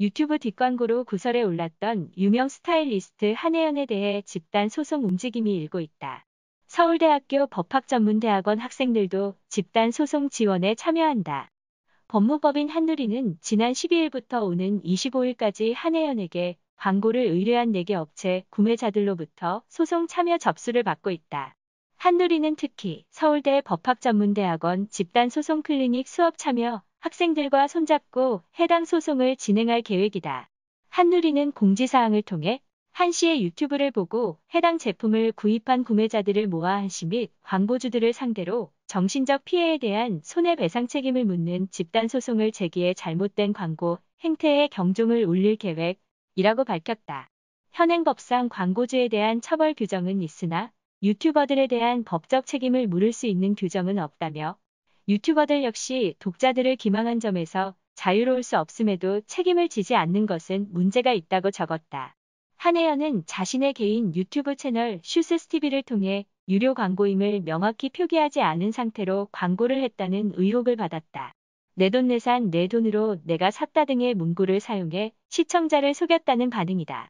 유튜브 뒷광고로 구설에 올랐던 유명 스타일리스트 한혜연에 대해 집단 소송 움직임이 일고 있다. 서울대학교 법학전문대학원 학생들도 집단 소송 지원에 참여한다. 법무법인 한누리는 지난 12일부터 오는 25일까지 한혜연에게 광고를 의뢰한 4개 업체 구매자들로부터 소송 참여 접수를 받고 있다. 한누리는 특히 서울대 법학전문대학원 집단소송클리닉 수업 참여 학생들과 손잡고 해당 소송을 진행할 계획이다. 한누리는 공지사항을 통해 한씨의 유튜브를 보고 해당 제품을 구입한 구매자들을 모아 한 씨 및 광고주들을 상대로 정신적 피해에 대한 손해배상 책임을 묻는 집단소송을 제기해 잘못된 광고 행태의 경종을 울릴 계획이라고 밝혔다. 현행법상 광고주에 대한 처벌 규정은 있으나 유튜버들에 대한 법적 책임을 물을 수 있는 규정은 없다며 유튜버들 역시 독자들을 기망한 점에서 자유로울 수 없음에도 책임을 지지 않는 것은 문제가 있다고 적었다. 한혜연은 자신의 개인 유튜브 채널 슈스스TV를 통해 유료 광고임을 명확히 표기하지 않은 상태로 광고를 했다는 의혹을 받았다. 내 돈내산 내 돈으로 내가 샀다 등의 문구를 사용해 시청자를 속였다는 반응이다.